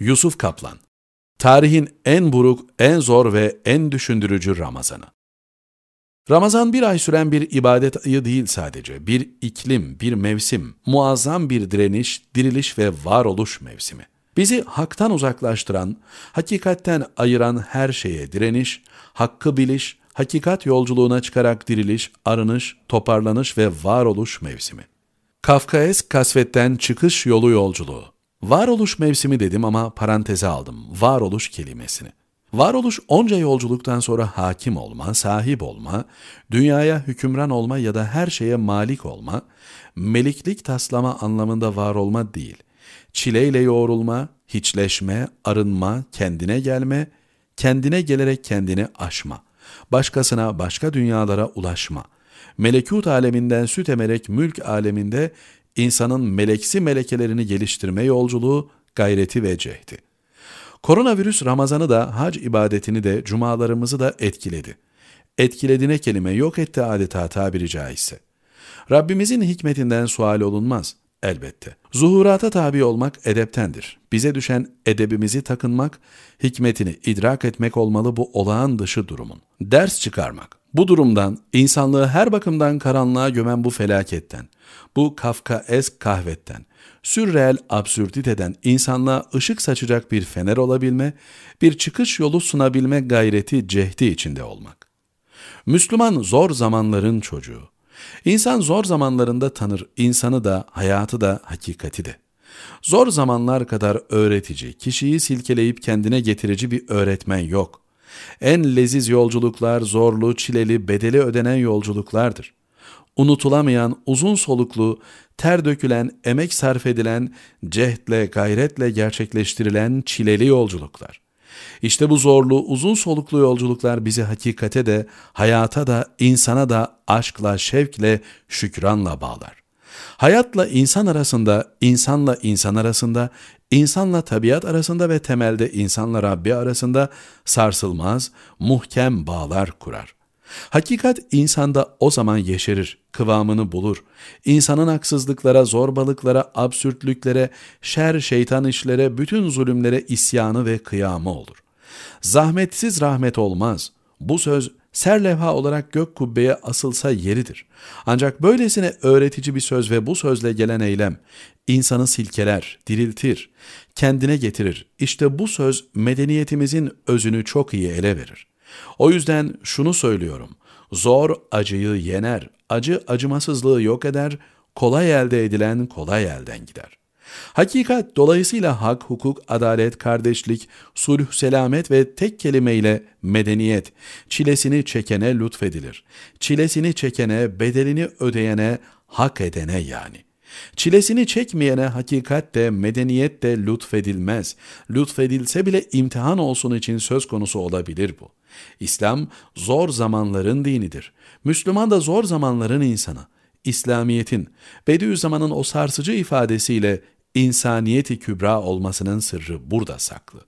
Yusuf Kaplan Tarihin en buruk, en zor ve en düşündürücü Ramazanı. Ramazan bir ay süren bir ibadet ayı değil sadece, bir iklim, bir mevsim, muazzam bir direniş, diriliş ve varoluş mevsimi. Bizi haktan uzaklaştıran, hakikatten ayıran her şeye direniş, hakkı biliş, hakikat yolculuğuna çıkarak diriliş, arınış, toparlanış ve varoluş mevsimi. Kafkaesk kasvetten çıkış yolu yolculuğu. Varoluş mevsimi dedim ama paranteze aldım varoluş kelimesini. Varoluş onca yolculuktan sonra hakim olma, sahip olma, dünyaya hükümran olma ya da her şeye malik olma, meliklik taslama anlamında var olma değil. Çileyle yoğrulma, hiçleşme, arınma, kendine gelme, kendine gelerek kendini aşma, başkasına başka dünyalara ulaşma.'' melekut aleminden süt emerek mülk aleminde insanın meleksi melekelerini geliştirme yolculuğu, gayreti ve cehdi. Koronavirüs Ramazan'ı da hac ibadetini de cumalarımızı da etkiledi. Etkilediğine kelime yok etti adeta tabiri caizse. Rabbimizin hikmetinden sual olunmaz. Elbette. Zuhurata tabi olmak edeptendir. Bize düşen edebimizi takınmak, hikmetini idrak etmek olmalı bu olağan dışı durumun. Ders çıkarmak. Bu durumdan, insanlığı her bakımdan karanlığa gömen bu felaketten, bu kafkaesk kahvetten, sürreel absürtiteden insanlığa ışık saçacak bir fener olabilme, bir çıkış yolu sunabilme gayreti cehdi içinde olmak. Müslüman zor zamanların çocuğu, İnsan zor zamanlarında tanır, insanı da, hayatı da, hakikati de. Zor zamanlar kadar öğretici, kişiyi silkeleyip kendine getirici bir öğretmen yok. En leziz yolculuklar zorlu, çileli, bedeli ödenen yolculuklardır. Unutulamayan, uzun soluklu, ter dökülen, emek sarf edilen, cehtle, gayretle gerçekleştirilen çileli yolculuklar. İşte bu zorlu, uzun soluklu yolculuklar bizi hakikate de, hayata da, insana da aşkla, şevkle, şükranla bağlar. Hayatla insan arasında, insanla insan arasında, insanla tabiat arasında ve temelde insanla Rabbi arasında sarsılmaz, muhkem bağlar kurar. Hakikat insanda o zaman yeşerir, kıvamını bulur. İnsanın haksızlıklara, zorbalıklara, absürtlüklere, şer şeytan işlere, bütün zulümlere isyanı ve kıyamı olur. Zahmetsiz rahmet olmaz. Bu söz serlevha olarak gök kubbeye asılsa yeridir. Ancak böylesine öğretici bir söz ve bu sözle gelen eylem insanı silkeler, diriltir, kendine getirir. İşte bu söz medeniyetimizin özünü çok iyi ele verir. O yüzden şunu söylüyorum. Zor acıyı yener, acı acımasızlığı yok eder, kolay elde edilen kolay elden gider. Hakikat dolayısıyla hak, hukuk, adalet, kardeşlik, sulh, selamet ve tek kelimeyle medeniyet, çilesini çekene lütfedilir. Çilesini çekene, bedelini ödeyene, hak edene yani. Çilesini çekmeyene hakikat de medeniyet de lütfedilmez. Lütfedilse bile imtihan olsun için söz konusu olabilir bu. İslam zor zamanların dinidir. Müslüman da zor zamanların insanı. İslamiyet'in Bediüzzaman'ın o sarsıcı ifadesiyle insaniyeti kübra olmasının sırrı burada saklı.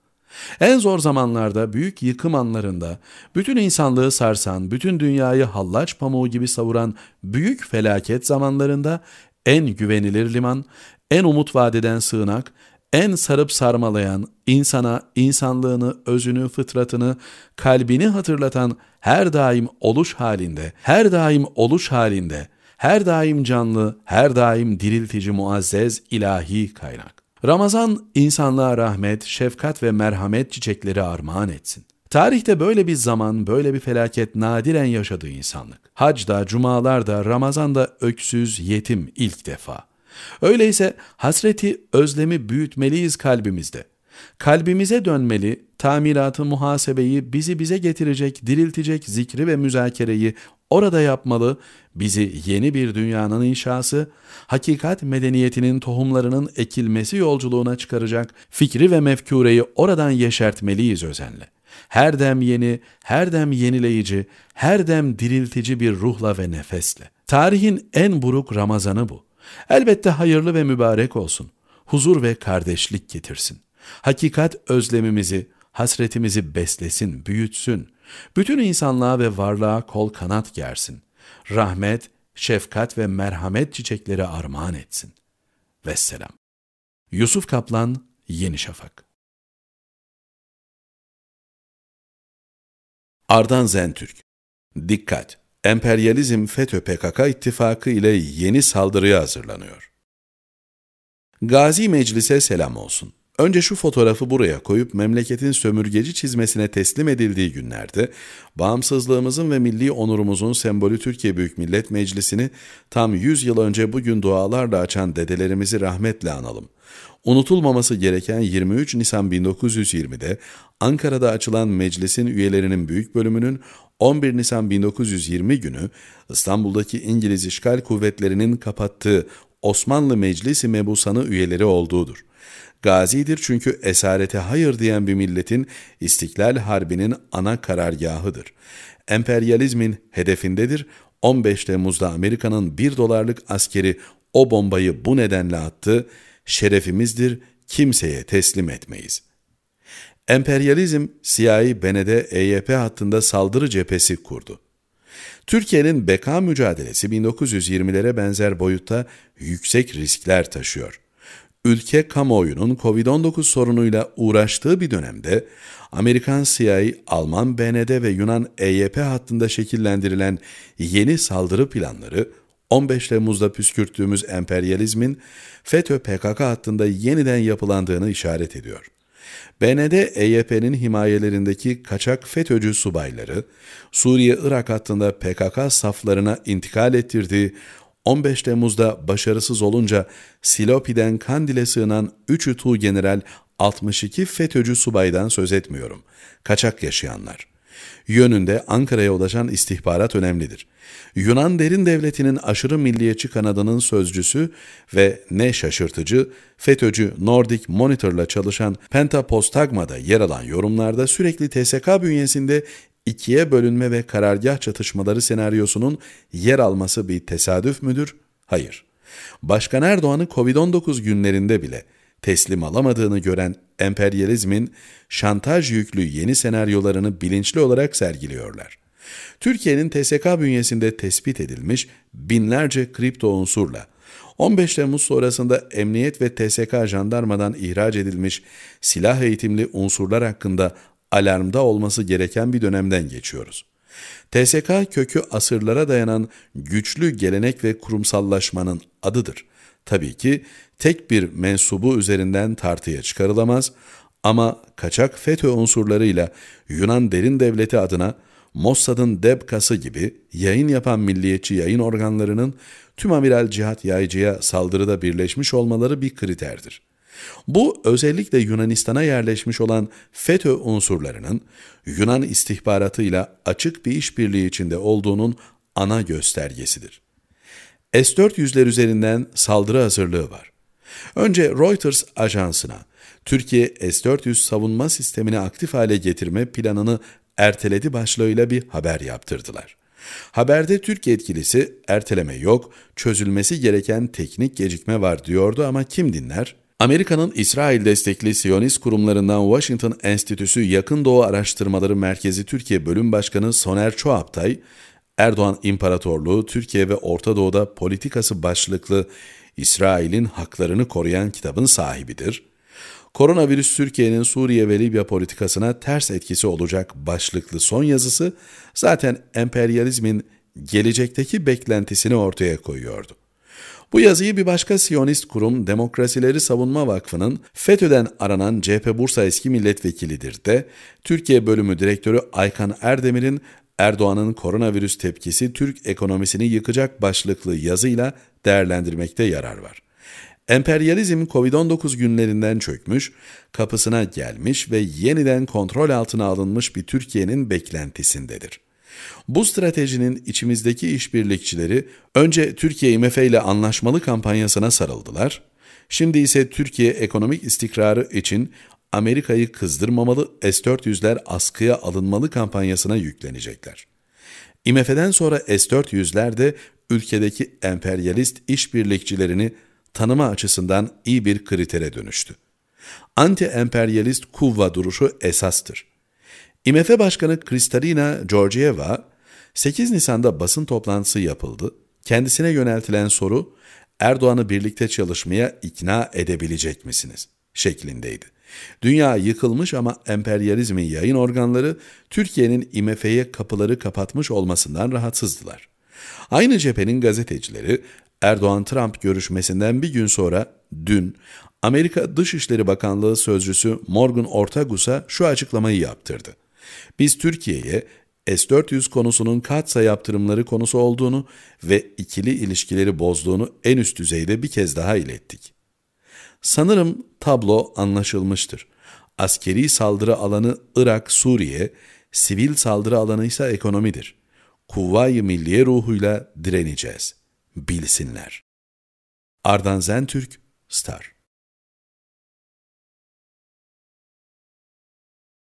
En zor zamanlarda, büyük yıkım anlarında, bütün insanlığı sarsan, bütün dünyayı hallaç pamuğu gibi savuran büyük felaket zamanlarında en güvenilir liman, en umut vadeden sığınak, en sarıp sarmalayan, insana insanlığını, özünü, fıtratını, kalbini hatırlatan her daim oluş halinde, her daim oluş halinde, her daim canlı, her daim diriltici muazzez ilahi kaynak. Ramazan insanlığa rahmet, şefkat ve merhamet çiçekleri armağan etsin. Tarihte böyle bir zaman, böyle bir felaket nadiren yaşadığı insanlık. Hacda, cumalarda, Ramazan'da öksüz, yetim ilk defa. Öyleyse hasreti, özlemi büyütmeliyiz kalbimizde. Kalbimize dönmeli, tamiratı, muhasebeyi, bizi bize getirecek, diriltecek zikri ve müzakereyi orada yapmalı, bizi yeni bir dünyanın inşası, hakikat medeniyetinin tohumlarının ekilmesi yolculuğuna çıkaracak fikri ve mefkureyi oradan yeşertmeliyiz özenle. Her dem yeni, her dem yenileyici, her dem diriltici bir ruhla ve nefesle. Tarihin en buruk Ramazanı bu. Elbette hayırlı ve mübarek olsun. Huzur ve kardeşlik getirsin. Hakikat özlemimizi, hasretimizi beslesin, büyütsün. Bütün insanlığa ve varlığa kol kanat gersin. Rahmet, şefkat ve merhamet çiçekleri armağan etsin. Vesselam. Yusuf Kaplan, Yeni Şafak Ardan Zentürk Dikkat! emperyalizm FETÖ-PKK ittifakı ile yeni saldırıya hazırlanıyor. Gazi Meclis'e selam olsun. Önce şu fotoğrafı buraya koyup memleketin sömürgeci çizmesine teslim edildiği günlerde bağımsızlığımızın ve milli onurumuzun sembolü Türkiye Büyük Millet Meclisi'ni tam 100 yıl önce bugün dualarla açan dedelerimizi rahmetle analım. Unutulmaması gereken 23 Nisan 1920'de Ankara'da açılan meclisin üyelerinin büyük bölümünün 11 Nisan 1920 günü İstanbul'daki İngiliz işgal kuvvetlerinin kapattığı Osmanlı Meclisi mebusanı üyeleri olduğudur gazidir çünkü esarete hayır diyen bir milletin İstiklal Harbi'nin ana karargahıdır. Emperyalizmin hedefindedir. 15 Temmuz'da Amerika'nın 1 dolarlık askeri o bombayı bu nedenle attı. Şerefimizdir, kimseye teslim etmeyiz. Emperyalizm, siyahi Benede EYP hattında saldırı cephesi kurdu. Türkiye'nin beka mücadelesi 1920'lere benzer boyutta yüksek riskler taşıyor ülke kamuoyunun COVID-19 sorunuyla uğraştığı bir dönemde Amerikan CIA, Alman BND ve Yunan EYP hattında şekillendirilen yeni saldırı planları 15 Temmuz'da püskürttüğümüz emperyalizmin FETÖ PKK hattında yeniden yapılandığını işaret ediyor. BND EYP'nin himayelerindeki kaçak FETÖ'cü subayları, Suriye-Irak hattında PKK saflarına intikal ettirdiği 15 Temmuz'da başarısız olunca Silopi'den Kandil'e sığınan 3 ütü General 62 FETÖ'cü subaydan söz etmiyorum. Kaçak yaşayanlar. Yönünde Ankara'ya ulaşan istihbarat önemlidir. Yunan Derin Devleti'nin aşırı milliyetçi kanadının sözcüsü ve ne şaşırtıcı FETÖ'cü Nordic Monitor'la çalışan Penta Postagma'da yer alan yorumlarda sürekli TSK bünyesinde ikiye bölünme ve karargah çatışmaları senaryosunun yer alması bir tesadüf müdür? Hayır. Başkan Erdoğan'ı Covid-19 günlerinde bile teslim alamadığını gören emperyalizmin şantaj yüklü yeni senaryolarını bilinçli olarak sergiliyorlar. Türkiye'nin TSK bünyesinde tespit edilmiş binlerce kripto unsurla 15 Temmuz sonrasında emniyet ve TSK jandarmadan ihraç edilmiş silah eğitimli unsurlar hakkında alarmda olması gereken bir dönemden geçiyoruz. TSK kökü asırlara dayanan güçlü gelenek ve kurumsallaşmanın adıdır. Tabii ki tek bir mensubu üzerinden tartıya çıkarılamaz ama kaçak FETÖ unsurlarıyla Yunan derin devleti adına Mossad'ın debkası gibi yayın yapan milliyetçi yayın organlarının tüm amiral Cihat Yaycı'ya saldırıda birleşmiş olmaları bir kriterdir. Bu özellikle Yunanistan'a yerleşmiş olan FETÖ unsurlarının Yunan istihbaratıyla açık bir işbirliği içinde olduğunun ana göstergesidir. S-400'ler üzerinden saldırı hazırlığı var. Önce Reuters ajansına, Türkiye S-400 savunma sistemini aktif hale getirme planını erteledi başlığıyla bir haber yaptırdılar. Haberde Türk yetkilisi erteleme yok, çözülmesi gereken teknik gecikme var diyordu ama kim dinler? Amerika'nın İsrail destekli Siyonist kurumlarından Washington Enstitüsü Yakın Doğu Araştırmaları Merkezi Türkiye Bölüm Başkanı Soner Çoaptay, Erdoğan İmparatorluğu Türkiye ve Orta Doğu'da politikası başlıklı İsrail'in haklarını koruyan kitabın sahibidir. Koronavirüs Türkiye'nin Suriye ve Libya politikasına ters etkisi olacak başlıklı son yazısı zaten emperyalizmin gelecekteki beklentisini ortaya koyuyordu. Bu yazıyı bir başka Siyonist kurum Demokrasileri Savunma Vakfı'nın FETÖ'den aranan CHP Bursa eski milletvekilidir de Türkiye bölümü direktörü Aykan Erdemir'in Erdoğan'ın koronavirüs tepkisi Türk ekonomisini yıkacak başlıklı yazıyla değerlendirmekte yarar var. Emperyalizm Covid-19 günlerinden çökmüş, kapısına gelmiş ve yeniden kontrol altına alınmış bir Türkiye'nin beklentisindedir. Bu stratejinin içimizdeki işbirlikçileri önce Türkiye IMF ile anlaşmalı kampanyasına sarıldılar. Şimdi ise Türkiye ekonomik istikrarı için Amerika'yı kızdırmamalı S-400'ler askıya alınmalı kampanyasına yüklenecekler. IMF'den sonra S-400'ler de ülkedeki emperyalist işbirlikçilerini tanıma açısından iyi bir kritere dönüştü. Anti-emperyalist kuvva duruşu esastır. IMF Başkanı Kristalina Georgieva, 8 Nisan'da basın toplantısı yapıldı. Kendisine yöneltilen soru, Erdoğan'ı birlikte çalışmaya ikna edebilecek misiniz? şeklindeydi. Dünya yıkılmış ama emperyalizmin yayın organları Türkiye'nin IMF'ye kapıları kapatmış olmasından rahatsızdılar. Aynı cephenin gazetecileri Erdoğan-Trump görüşmesinden bir gün sonra dün Amerika Dışişleri Bakanlığı Sözcüsü Morgan Ortagus'a şu açıklamayı yaptırdı. Biz Türkiye'ye S-400 konusunun katsa yaptırımları konusu olduğunu ve ikili ilişkileri bozduğunu en üst düzeyde bir kez daha ilettik. Sanırım tablo anlaşılmıştır. Askeri saldırı alanı Irak, Suriye, sivil saldırı alanı ise ekonomidir. Kuvvayı milliye ruhuyla direneceğiz. Bilsinler. Ardan Zentürk, Star